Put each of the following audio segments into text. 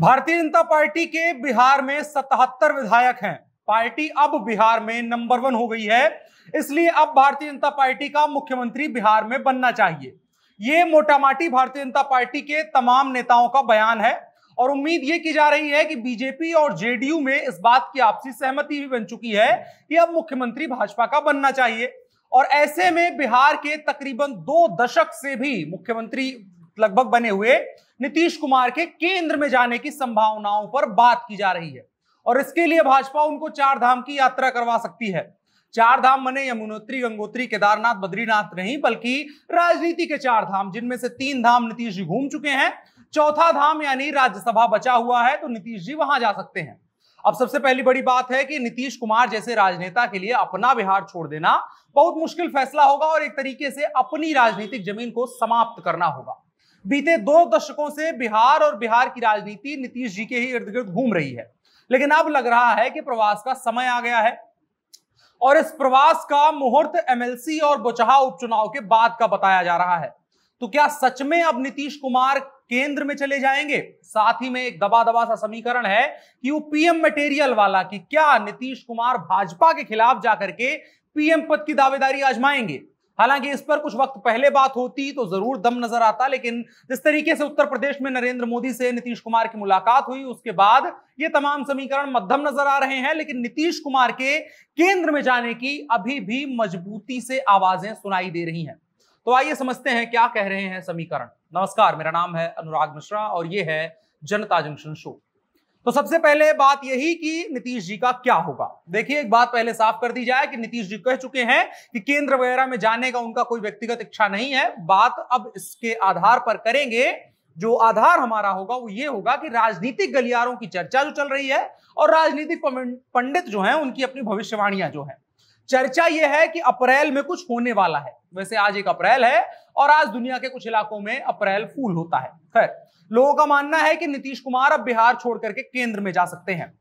भारतीय जनता पार्टी के बिहार में सतहत्तर विधायक हैं पार्टी अब बिहार में नंबर वन हो गई है इसलिए अब भारतीय जनता पार्टी का मुख्यमंत्री बिहार में बनना चाहिए ये मोटामाटी भारतीय जनता पार्टी के तमाम नेताओं का बयान है और उम्मीद ये की जा रही है कि बीजेपी और जेडीयू में इस बात की आपसी सहमति भी बन चुकी है कि अब मुख्यमंत्री भाजपा का बनना चाहिए और ऐसे में बिहार के तकरीबन दो दशक से भी मुख्यमंत्री लगभग बने हुए नीतीश कुमार के केंद्र में जाने की संभावनाओं पर बात की जा रही है और इसके लिए भाजपा उनको चार धाम की यात्रा करवा सकती है चार धाम बने यमुनोत्री गंगोत्री केदारनाथ बद्रीनाथ नहीं बल्कि राजनीति के चार धाम जिनमें से तीन धाम नीतीश जी घूम चुके हैं चौथा धाम यानी राज्यसभा बचा हुआ है तो नीतीश जी वहां जा सकते हैं अब सबसे पहली बड़ी बात है कि नीतीश कुमार जैसे राजनेता के लिए अपना बिहार छोड़ देना बहुत मुश्किल फैसला होगा और एक तरीके से अपनी राजनीतिक जमीन को समाप्त करना होगा बीते दो दशकों से बिहार और बिहार की राजनीति नीतीश जी के ही इर्द गिर्द घूम रही है लेकिन अब लग रहा है कि प्रवास का समय आ गया है और इस प्रवास का मुहूर्त एमएलसी और बोचहा उपचुनाव के बाद का बताया जा रहा है तो क्या सच में अब नीतीश कुमार केंद्र में चले जाएंगे साथ ही में एक दबा दबा सा समीकरण है कि वो पीएम मटेरियल वाला कि क्या नीतीश कुमार भाजपा के खिलाफ जाकर के पीएम पद की दावेदारी आजमाएंगे हालांकि इस पर कुछ वक्त पहले बात होती तो जरूर दम नजर आता लेकिन जिस तरीके से उत्तर प्रदेश में नरेंद्र मोदी से नीतीश कुमार की मुलाकात हुई उसके बाद ये तमाम समीकरण मध्यम नजर आ रहे हैं लेकिन नीतीश कुमार के केंद्र में जाने की अभी भी मजबूती से आवाजें सुनाई दे रही हैं तो आइए समझते हैं क्या कह रहे हैं समीकरण नमस्कार मेरा नाम है अनुराग मिश्रा और ये है जनता जंक्शन शो तो सबसे पहले बात यही कि नीतीश जी का क्या होगा देखिए एक बात पहले साफ कर दी जाए कि नीतीश जी कह चुके हैं कि केंद्र वगैरह में जाने का उनका कोई व्यक्तिगत इच्छा नहीं है बात अब इसके आधार पर करेंगे जो आधार हमारा होगा वो ये होगा कि राजनीतिक गलियारों की चर्चा जो चल रही है और राजनीतिक पंडित जो है उनकी अपनी भविष्यवाणियां जो है चर्चा यह है कि अप्रैल में कुछ होने वाला है वैसे आज एक अप्रैल है और आज दुनिया के कुछ इलाकों में अप्रैल फूल होता है खैर लोगों का मानना है कि नीतीश कुमार अब बिहार छोड़ करके केंद्र में जा सकते हैं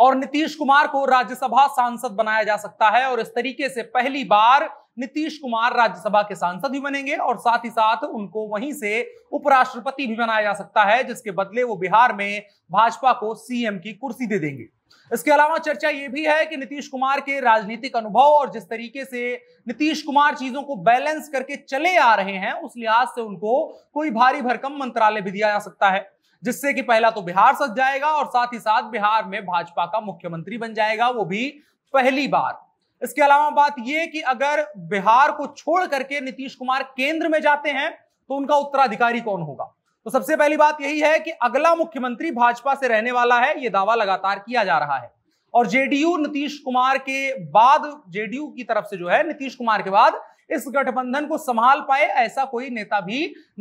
और नीतीश कुमार को राज्यसभा सांसद बनाया जा सकता है और इस तरीके से पहली बार नीतीश कुमार राज्यसभा के सांसद भी बनेंगे और साथ ही साथ उनको वहीं से उपराष्ट्रपति भी बनाया जा सकता है जिसके बदले वो बिहार में भाजपा को सीएम की कुर्सी दे देंगे इसके अलावा चर्चा यह भी है कि नीतीश कुमार के राजनीतिक अनुभव और जिस तरीके से नीतीश कुमार चीजों को बैलेंस करके चले आ रहे हैं उस लिहाज से उनको कोई भारी भरकम मंत्रालय भी दिया जा सकता है जिससे कि पहला तो बिहार सज जाएगा और साथ ही साथ बिहार में भाजपा का मुख्यमंत्री बन जाएगा वो भी पहली बार इसके अलावा बात यह कि अगर बिहार को छोड़ करके नीतीश कुमार केंद्र में जाते हैं तो उनका उत्तराधिकारी कौन होगा तो सबसे पहली बात यही है कि अगला मुख्यमंत्री भाजपा से रहने वाला है यह दावा लगातार किया जा रहा है और जेडीयू नीतीश कुमार के बाद जेडीयू की तरफ से जो है नीतीश कुमार के बाद इस गठबंधन को संभाल पाए ऐसा कोई नेता भी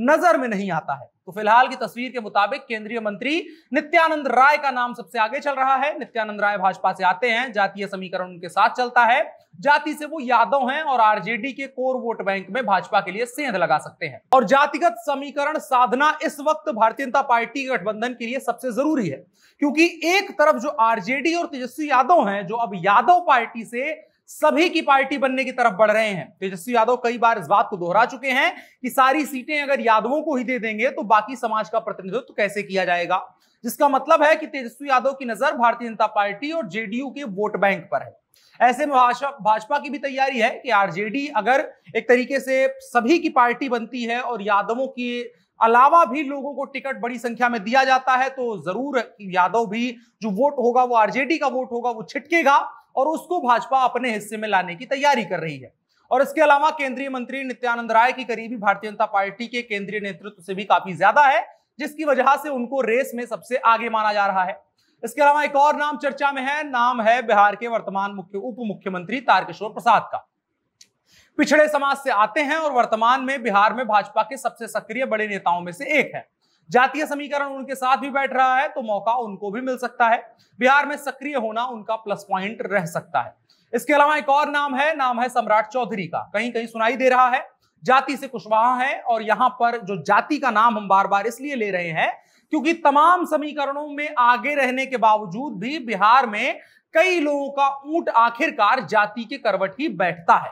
नजर में नहीं आता है तो फिलहाल की तस्वीर के मुताबिक केंद्रीय मंत्री नित्यानंद राय का नाम सबसे आगे चल रहा है नित्यानंद राय भाजपा से आते हैं जातीय समीकरण उनके साथ चलता है जाति से वो यादव हैं और आरजेडी के कोर वोट बैंक में भाजपा के लिए सेंध लगा सकते हैं और जातिगत समीकरण साधना इस वक्त भारतीय जनता पार्टी के गठबंधन के लिए सबसे जरूरी है क्योंकि एक तरफ जो आरजेडी और तेजस्वी यादव हैं जो अब यादव पार्टी से सभी की पार्टी बनने की तरफ बढ़ रहे हैं तेजस्वी यादव कई बार इस बात को दोहरा चुके हैं कि सारी सीटें अगर यादवों को ही दे देंगे तो बाकी समाज का प्रतिनिधित्व तो कैसे किया जाएगा जिसका मतलब है कि तेजस्वी यादव की नजर भारतीय जनता पार्टी और जेडीयू के वोट बैंक पर है ऐसे में भाजपा की भी तैयारी है कि आरजेडी अगर एक तरीके से सभी की पार्टी बनती है और यादवों के अलावा भी लोगों को टिकट बड़ी संख्या में दिया जाता है तो जरूर यादव भी जो वोट होगा वो आरजेडी का वोट होगा वो छिटकेगा और उसको भाजपा अपने हिस्से में लाने की तैयारी कर रही है और इसके अलावा केंद्रीय मंत्री नित्यानंद राय की करीबी भारतीय जनता पार्टी के केंद्रीय नेतृत्व से भी काफी ज्यादा है जिसकी वजह से उनको रेस में सबसे आगे माना जा रहा है इसके अलावा एक और नाम चर्चा में है नाम है बिहार के वर्तमान मुख्य उप मुख्यमंत्री तारकिशोर प्रसाद का पिछड़े समाज से आते हैं और वर्तमान में बिहार में भाजपा के सबसे सक्रिय बड़े नेताओं में से एक है जातीय समीकरण उनके साथ भी बैठ रहा है तो मौका उनको भी मिल सकता है बिहार में सक्रिय होना उनका प्लस पॉइंट रह सकता है इसके अलावा एक और नाम है नाम है सम्राट चौधरी का कहीं कहीं सुनाई दे रहा है जाति से कुशवाहा है और यहां पर जो जाति का नाम हम बार बार इसलिए ले रहे हैं क्योंकि तमाम समीकरणों में आगे रहने के बावजूद भी बिहार में कई लोगों का ऊंट आखिरकार जाति के करवट ही बैठता है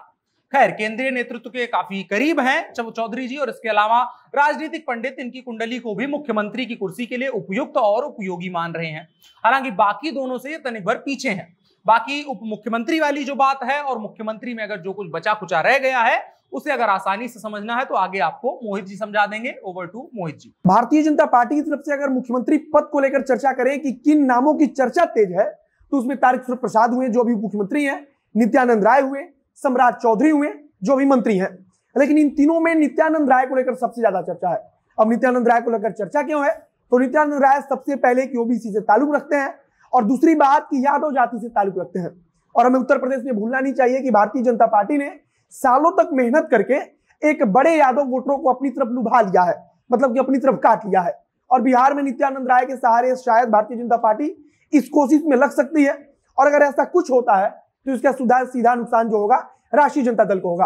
खैर केंद्रीय नेतृत्व के काफी करीब हैं जब चौधरी जी और इसके अलावा राजनीतिक पंडित इनकी कुंडली को भी मुख्यमंत्री की कुर्सी के लिए उपयुक्त और उपयोगी मान रहे हैं हालांकि बाकी दोनों से ये भर पीछे हैं बाकी उप मुख्यमंत्री वाली जो बात है और मुख्यमंत्री में अगर जो कुछ बचा खुचा रह गया है उसे अगर आसानी से समझना है तो आगे आपको मोहित जी समझा देंगे ओवर टू मोहित जी भारतीय जनता पार्टी की तरफ से अगर मुख्यमंत्री पद को लेकर चर्चा करें कि किन नामों की चर्चा तेज है तो उसमें तारक प्रसाद हुए जो अभी मुख्यमंत्री हैं नित्यानंद राय हुए सम्राट चौधरी हुए जो अभी मंत्री हैं लेकिन इन तीनों में नित्यानंद राय को लेकर सबसे ज्यादा चर्चा है अब नित्यानंद राय को लेकर चर्चा क्यों है तो नित्यानंद राय सबसे पहले की ओबीसी से ताल्लुक रखते हैं और दूसरी बात की यादव जाति से ताल्लुक रखते हैं और हमें उत्तर प्रदेश में भूलना नहीं चाहिए कि भारतीय जनता पार्टी ने सालों तक मेहनत करके एक बड़े यादव वोटरों को अपनी तरफ लुभा लिया है मतलब कि अपनी तरफ काट लिया है और बिहार में नित्यानंद राय के सहारे शायद भारतीय जनता पार्टी इस कोशिश में लग सकती है और अगर ऐसा कुछ होता है तो इसका सीधा सीधा नुकसान जो होगा राष्ट्रीय जनता दल को होगा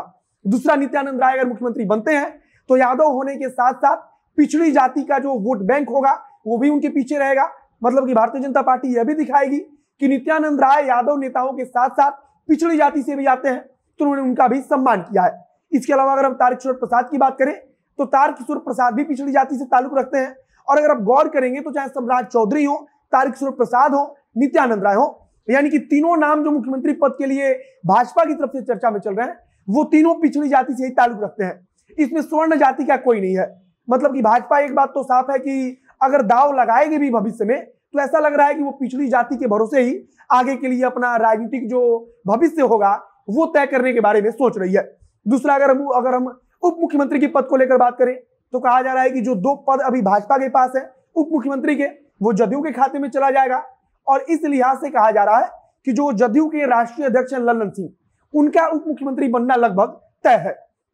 दूसरा नित्यानंद राय अगर मुख्यमंत्री बनते हैं तो यादव होने के साथ साथ पिछड़ी जाति का जो वोट बैंक होगा वो भी उनके पीछे रहेगा मतलब कि भारतीय जनता पार्टी यह भी दिखाएगी कि नित्यानंद राय यादव नेताओं के साथ साथ पिछड़ी जाति से भी आते हैं तो उन्होंने उनका भी सम्मान किया है इसके अलावा अगर हम तारकिशोर प्रसाद की बात करें तो तारकिशोर प्रसाद भी पिछड़ी जाति से ताल्लुक रखते हैं और अगर आप गौर करेंगे तो चाहे सम्राट चौधरी हो तारकिशोर प्रसाद हो नित्यानंद राय हो यानी कि तीनों नाम जो मुख्यमंत्री पद के लिए भाजपा की तरफ से चर्चा में चल रहे हैं वो तीनों पिछड़ी जाति से ही ताल्लुक रखते हैं इसमें स्वर्ण जाति का कोई नहीं है मतलब कि भाजपा एक बात तो साफ है कि अगर दाव लगाएगी भी भविष्य में तो ऐसा लग रहा है कि वो पिछड़ी जाति के भरोसे ही आगे के लिए अपना राजनीतिक जो भविष्य होगा वो तय करने के बारे में सोच रही है दूसरा अगर हम अगर हम उप मुख्यमंत्री के पद को लेकर बात करें तो कहा जा रहा है कि जो दो पद अभी भाजपा के पास है उप मुख्यमंत्री के वो जदयू के खाते में चला जाएगा और इस लिहाज से कहा जा रहा है कि जो जदयू के राष्ट्रीय अध्यक्ष लल्लन सिंह उनका उप मुख्यमंत्री बनना लगभग तय है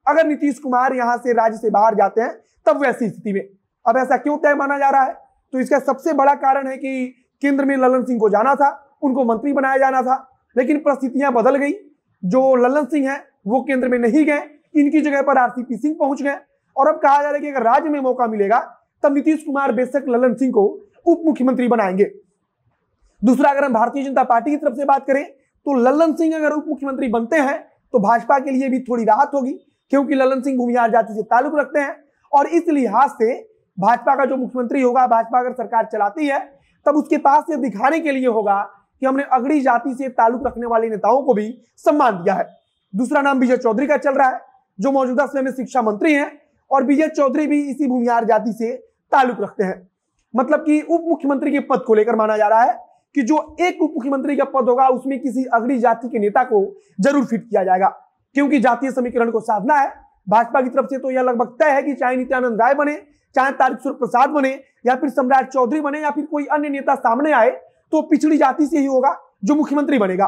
अगर नीतीश कुमार यहां से राज्य से बाहर जाते हैं तब वैसी स्थिति में अब ऐसा क्यों तय माना जा रहा है तो इसका सबसे बड़ा कारण है कि केंद्र में ललन सिंह को जाना था उनको मंत्री बनाया जाना था लेकिन परिस्थितियां बदल गई जो ललन सिंह है वो केंद्र में नहीं गए इनकी जगह पर आर सिंह पहुंच गए और अब कहा जा रहा है कि अगर राज्य में मौका मिलेगा तब नीतीश कुमार बेशक ललन सिंह को उप मुख्यमंत्री बनाएंगे दूसरा अगर हम भारतीय जनता पार्टी की तरफ से बात करें तो ललन सिंह अगर उप मुख्यमंत्री बनते हैं तो भाजपा के लिए भी थोड़ी राहत होगी क्योंकि ललन सिंह भूमिहार जाति से ताल्लुक रखते हैं और इस लिहाज से भाजपा का जो मुख्यमंत्री होगा भाजपा अगर सरकार चलाती है तब उसके पास ये दिखाने के लिए होगा कि हमने अगड़ी जाति से ताल्लुक रखने वाले नेताओं को भी सम्मान दिया है दूसरा नाम विजय चौधरी का चल रहा है जो मौजूदा समय में शिक्षा मंत्री हैं और विजय चौधरी भी इसी भूमिहार जाति से ताल्लुक रखते हैं मतलब कि उप मुख्यमंत्री के पद को लेकर माना जा रहा है कि जो एक उप मुख्यमंत्री का पद होगा उसमें किसी अगड़ी जाति के नेता को जरूर फिट किया जाएगा क्योंकि जातीय समीकरण को साधना है भाजपा की तरफ से तो यह लगभग तय है कि चाहे नित्यानंद राय बने चाहे तारकिशोर प्रसाद बने या फिर सम्राट चौधरी बने या फिर कोई अन्य नेता सामने आए तो पिछड़ी जाति से ही होगा जो मुख्यमंत्री बनेगा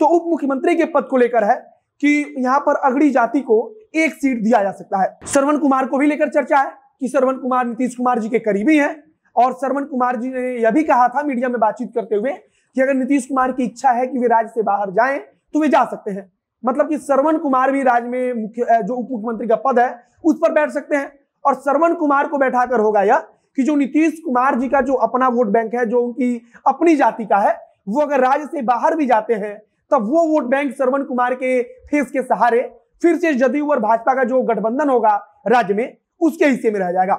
तो उप मुख्यमंत्री के पद को लेकर है कि यहाँ पर अगड़ी जाति को एक सीट दिया जा सकता है श्रवण कुमार को भी लेकर चर्चा है कि श्रवण कुमार नीतीश कुमार जी के करीबी हैं और श्रवण कुमार जी ने यह भी कहा था मीडिया में बातचीत करते हुए कि अगर नीतीश कुमार की इच्छा है कि वे राज्य से बाहर जाएं तो वे जा सकते हैं मतलब कि श्रवण कुमार भी राज्य में मुख्य जो उप मुख्यमंत्री का पद है उस पर बैठ सकते हैं और श्रवण कुमार को बैठाकर होगा यह कि जो नीतीश कुमार जी का जो अपना वोट बैंक है जो उनकी अपनी जाति का है वो अगर राज्य से बाहर भी जाते हैं तब वो वोट बैंक श्रवण कुमार के फेस के सहारे फिर से जदयू और भाजपा का जो गठबंधन होगा राज्य में उसके हिस्से में रह जाएगा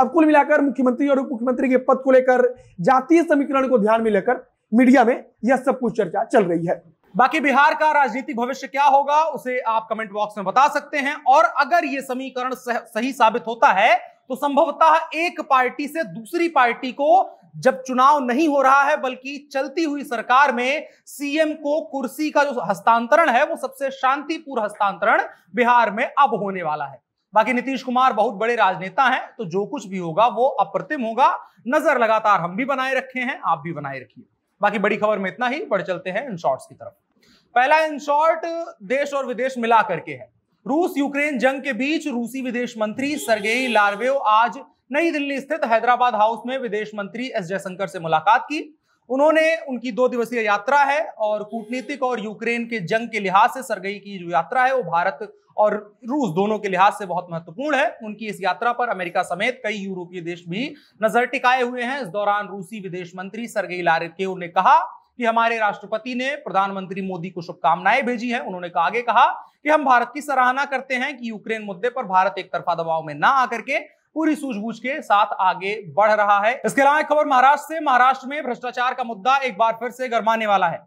अब कुल मिलाकर मुख्यमंत्री और उप मुख्यमंत्री के पद को लेकर जातीय समीकरण को ध्यान में लेकर मीडिया में यह सब कुछ चर्चा चल रही है बाकी बिहार का राजनीतिक भविष्य क्या होगा उसे आप कमेंट बॉक्स में बता सकते हैं और अगर ये समीकरण सह, सही साबित होता है तो संभवतः एक पार्टी से दूसरी पार्टी को जब चुनाव नहीं हो रहा है बल्कि चलती हुई सरकार में सीएम को कुर्सी का जो हस्तांतरण है वो सबसे शांतिपूर्ण हस्तांतरण बिहार में अब होने वाला है बाकी नीतीश कुमार बहुत बड़े राजनेता हैं तो जो कुछ भी होगा वो अप्रतिम होगा नजर लगातार हम भी बनाए रखे हैं आप भी बनाए रखिए बाकी बड़ी खबर में इतना ही बढ़ चलते हैं इन शॉर्ट्स की तरफ पहला इन शॉर्ट देश और विदेश मिला करके है रूस यूक्रेन जंग के बीच रूसी विदेश मंत्री सरगेई लार्वेव आज नई दिल्ली स्थित हैदराबाद हाउस में विदेश मंत्री एस जयशंकर से मुलाकात की उन्होंने उनकी दो दिवसीय यात्रा है और कूटनीतिक और यूक्रेन के जंग के लिहाज से सरगई की जो यात्रा है वो भारत और रूस दोनों के लिहाज से बहुत महत्वपूर्ण है उनकी इस यात्रा पर अमेरिका समेत कई यूरोपीय देश भी नजर टिकाए हुए हैं इस दौरान रूसी विदेश मंत्री सरगई लारेकेव ने कहा कि हमारे राष्ट्रपति ने प्रधानमंत्री मोदी को शुभकामनाएं भेजी हैं उन्होंने आगे कहा कि हम भारत की सराहना करते हैं कि यूक्रेन मुद्दे पर भारत एक तरफा दबाव में ना आकर के पूरी सूझबूझ के साथ आगे बढ़ रहा है इसके अलावा खबर महाराष्ट्र से महाराष्ट्र में भ्रष्टाचार का मुद्दा एक बार फिर से गर्माने वाला है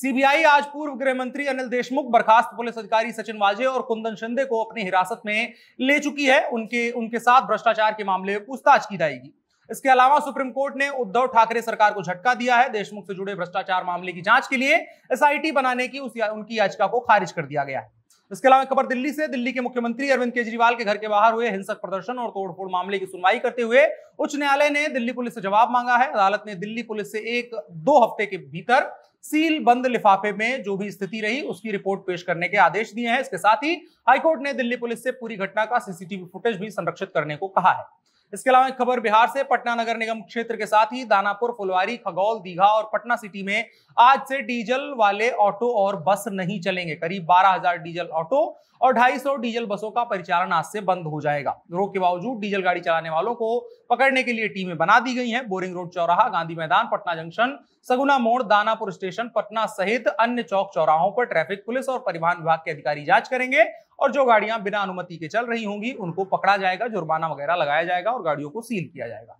सीबीआई आज पूर्व गृह मंत्री अनिल देशमुख बर्खास्त पुलिस अधिकारी सचिन वाजे और कुंदन शिंदे को अपनी हिरासत में ले चुकी है उनके उनके साथ भ्रष्टाचार के मामले पूछताछ की जाएगी इसके अलावा सुप्रीम कोर्ट ने उद्धव ठाकरे सरकार को झटका दिया है देशमुख से जुड़े भ्रष्टाचार मामले की जांच के लिए एसआईटी बनाने की उस या, उनकी याचिका को खारिज कर दिया गया है इसके अलावा खबर दिल्ली से दिल्ली के मुख्यमंत्री अरविंद केजरीवाल के घर के बाहर हुए हिंसक प्रदर्शन और तोड़फोड़ मामले की सुनवाई करते हुए उच्च न्यायालय ने दिल्ली पुलिस से जवाब मांगा है अदालत ने दिल्ली पुलिस से एक दो हफ्ते के भीतर सील बंद लिफाफे में जो भी स्थिति रही उसकी रिपोर्ट पेश करने के आदेश दिए हैं इसके साथ ही हाईकोर्ट ने दिल्ली पुलिस से पूरी घटना का सीसीटीवी फुटेज भी संरक्षित करने को कहा है इसके अलावा एक खबर बिहार से पटना नगर निगम क्षेत्र के साथ ही दानापुर फुलवारी खगौल दीघा और पटना सिटी में आज से डीजल वाले ऑटो और बस नहीं चलेंगे करीब 12000 डीजल ऑटो और 250 डीजल बसों का परिचालन आज से बंद हो जाएगा रोक के बावजूद डीजल गाड़ी चलाने वालों को पकड़ने के लिए टीमें बना दी गई हैं बोरिंग रोड चौराहा गांधी मैदान पटना जंक्शन सगुना मोड़ दानापुर स्टेशन पटना सहित अन्य चौक चौराहों पर ट्रैफिक पुलिस और परिवहन विभाग के अधिकारी जांच करेंगे और जो गाड़ियां बिना अनुमति के चल रही होंगी उनको पकड़ा जाएगा जुर्माना वगैरह लगाया जाएगा और गाड़ियों को सील किया जाएगा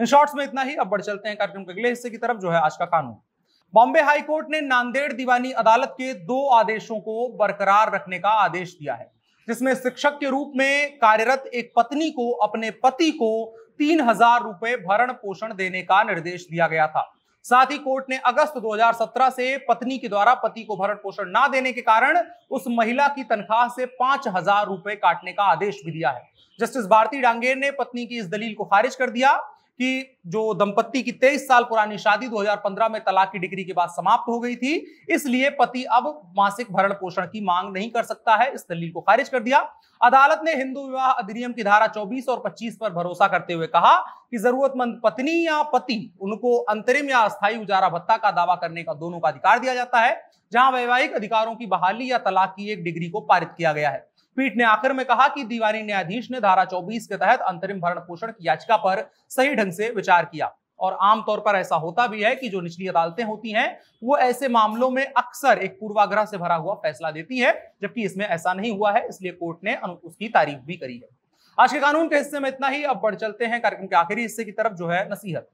इन शॉर्ट्स में इतना ही अब बढ़ चलते हैं कार्यक्रम के अगले हिस्से की तरफ जो है आज का कानून बॉम्बे हाईकोर्ट ने नांदेड़ दीवानी अदालत के दो आदेशों को बरकरार रखने का आदेश दिया है जिसमें शिक्षक के रूप में कार्यरत एक पत्नी को अपने पति को तीन हजार रुपए भरण पोषण देने का निर्देश दिया गया था साथ ही कोर्ट ने अगस्त 2017 से पत्नी के द्वारा पति को भरण पोषण ना देने के कारण उस महिला की तनख्वाह से पांच हजार रुपए काटने का आदेश भी दिया है जस्टिस भारती डांगेर ने पत्नी की इस दलील को खारिज कर दिया कि जो दंपत्ति की तेईस साल पुरानी शादी 2015 में तलाक की डिग्री के बाद समाप्त हो गई थी इसलिए पति अब मासिक भरण पोषण की मांग नहीं कर सकता है इस दलील को खारिज कर दिया अदालत ने हिंदू विवाह अधिनियम की धारा 24 और 25 पर भरोसा करते हुए कहा कि जरूरतमंद पत्नी या पति उनको अंतरिम या अस्थायी उजारा भत्ता का दावा करने का दोनों का अधिकार दिया जाता है जहां वैवाहिक अधिकारों की बहाली या तलाक की एक डिग्री को पारित किया गया है पीठ ने आखिर में कहा कि दीवानी न्यायाधीश ने धारा 24 के तहत अंतरिम भरण पोषण की याचिका पर सही ढंग से विचार किया और आमतौर पर ऐसा होता भी है कि जो निचली अदालतें होती हैं वो ऐसे मामलों में अक्सर एक पूर्वाग्रह से भरा हुआ फैसला देती है जबकि इसमें ऐसा नहीं हुआ है इसलिए कोर्ट ने उसकी तारीफ भी करी है आज के कानून के हिस्से में इतना ही अब बढ़ चलते हैं कार्यक्रम के आखिरी हिस्से की तरफ जो है नसीहत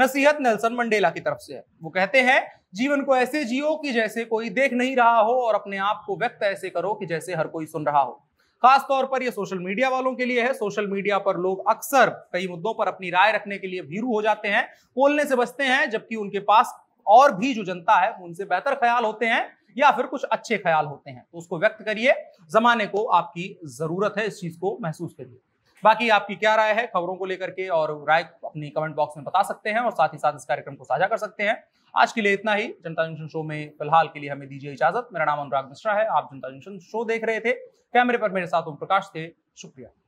नसीहत नेल्सन मंडेला की तरफ से है वो कहते हैं जीवन को ऐसे जियो कि जैसे कोई देख नहीं रहा हो और अपने आप को व्यक्त ऐसे करो कि जैसे हर कोई सुन रहा हो खासतौर पर यह सोशल मीडिया वालों के लिए है सोशल मीडिया पर लोग अक्सर कई मुद्दों पर अपनी राय रखने के लिए भीरू हो जाते हैं बोलने से बचते हैं जबकि उनके पास और भी जो जनता है उनसे बेहतर ख्याल होते हैं या फिर कुछ अच्छे ख्याल होते हैं तो उसको व्यक्त करिए जमाने को आपकी जरूरत है इस चीज को महसूस करिए बाकी आपकी क्या राय है खबरों को लेकर के और राय अपनी कमेंट बॉक्स में बता सकते हैं और साथ ही साथ इस कार्यक्रम को साझा कर सकते हैं आज के लिए इतना ही जनता जंक्शन शो में फिलहाल के लिए हमें दीजिए इजाजत मेरा नाम अनुराग मिश्रा है आप जनता जंक्शन शो देख रहे थे कैमरे पर मेरे साथ ओम प्रकाश थे शुक्रिया